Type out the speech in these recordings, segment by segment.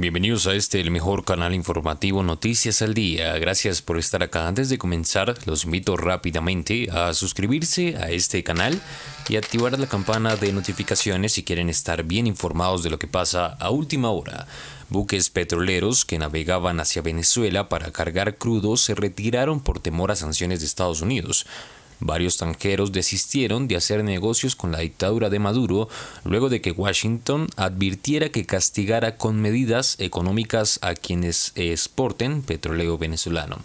Bienvenidos a este, el mejor canal informativo Noticias al Día. Gracias por estar acá. Antes de comenzar, los invito rápidamente a suscribirse a este canal y activar la campana de notificaciones si quieren estar bien informados de lo que pasa a última hora. Buques petroleros que navegaban hacia Venezuela para cargar crudo se retiraron por temor a sanciones de Estados Unidos. Varios tanqueros desistieron de hacer negocios con la dictadura de Maduro luego de que Washington advirtiera que castigara con medidas económicas a quienes exporten petróleo venezolano.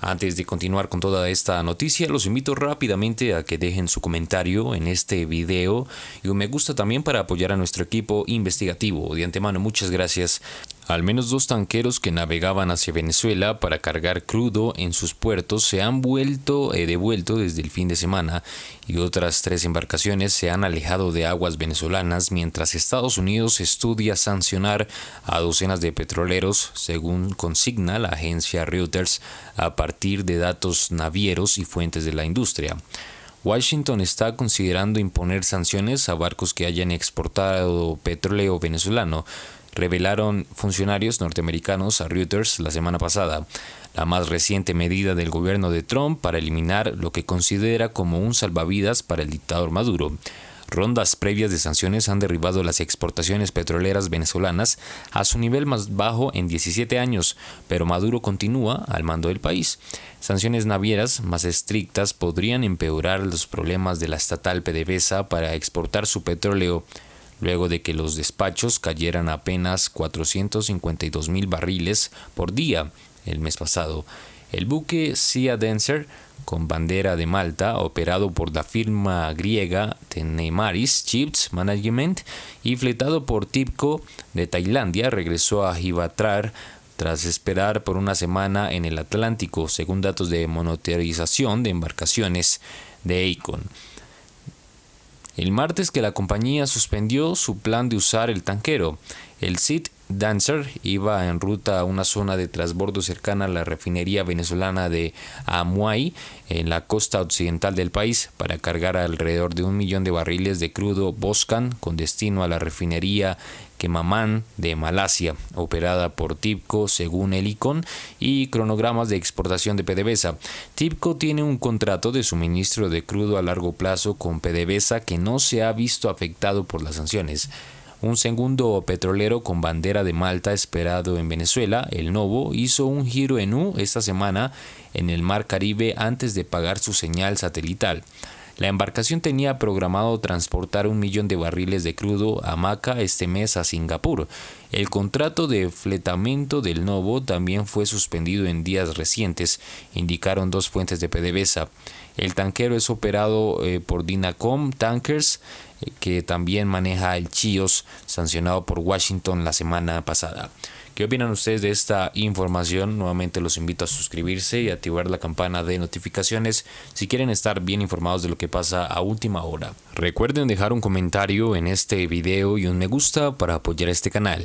Antes de continuar con toda esta noticia, los invito rápidamente a que dejen su comentario en este video y un me gusta también para apoyar a nuestro equipo investigativo. De antemano, muchas gracias. Al menos dos tanqueros que navegaban hacia Venezuela para cargar crudo en sus puertos se han vuelto eh, devuelto desde el fin de semana y otras tres embarcaciones se han alejado de aguas venezolanas mientras Estados Unidos estudia sancionar a docenas de petroleros, según consigna la agencia Reuters, a partir de datos navieros y fuentes de la industria. Washington está considerando imponer sanciones a barcos que hayan exportado petróleo venezolano, revelaron funcionarios norteamericanos a Reuters la semana pasada, la más reciente medida del gobierno de Trump para eliminar lo que considera como un salvavidas para el dictador Maduro. Rondas previas de sanciones han derribado las exportaciones petroleras venezolanas a su nivel más bajo en 17 años, pero Maduro continúa al mando del país. Sanciones navieras más estrictas podrían empeorar los problemas de la estatal PDVSA para exportar su petróleo luego de que los despachos cayeran apenas 452 mil barriles por día el mes pasado. El buque Sea Dancer, con bandera de Malta, operado por la firma griega Tenemaris Chips Management y fletado por Tipco de Tailandia, regresó a Gibraltar tras esperar por una semana en el Atlántico, según datos de monoterización de embarcaciones de Icon el martes que la compañía suspendió su plan de usar el tanquero, el SIT Dancer iba en ruta a una zona de transbordo cercana a la refinería venezolana de Amuay, en la costa occidental del país, para cargar alrededor de un millón de barriles de crudo Boscan con destino a la refinería Kemaman de Malasia, operada por TIPCO según el ICON y cronogramas de exportación de PDVSA. TIPCO tiene un contrato de suministro de crudo a largo plazo con PDVSA que no se ha visto afectado por las sanciones. Un segundo petrolero con bandera de Malta esperado en Venezuela, el Novo, hizo un giro en U esta semana en el Mar Caribe antes de pagar su señal satelital. La embarcación tenía programado transportar un millón de barriles de crudo a Maca este mes a Singapur el contrato de fletamento del Novo también fue suspendido en días recientes, indicaron dos fuentes de PDVSA. El tanquero es operado eh, por Dinacom Tankers, eh, que también maneja el Chios, sancionado por Washington la semana pasada. ¿Qué opinan ustedes de esta información? Nuevamente los invito a suscribirse y activar la campana de notificaciones si quieren estar bien informados de lo que pasa a última hora. Recuerden dejar un comentario en este video y un me gusta para apoyar este canal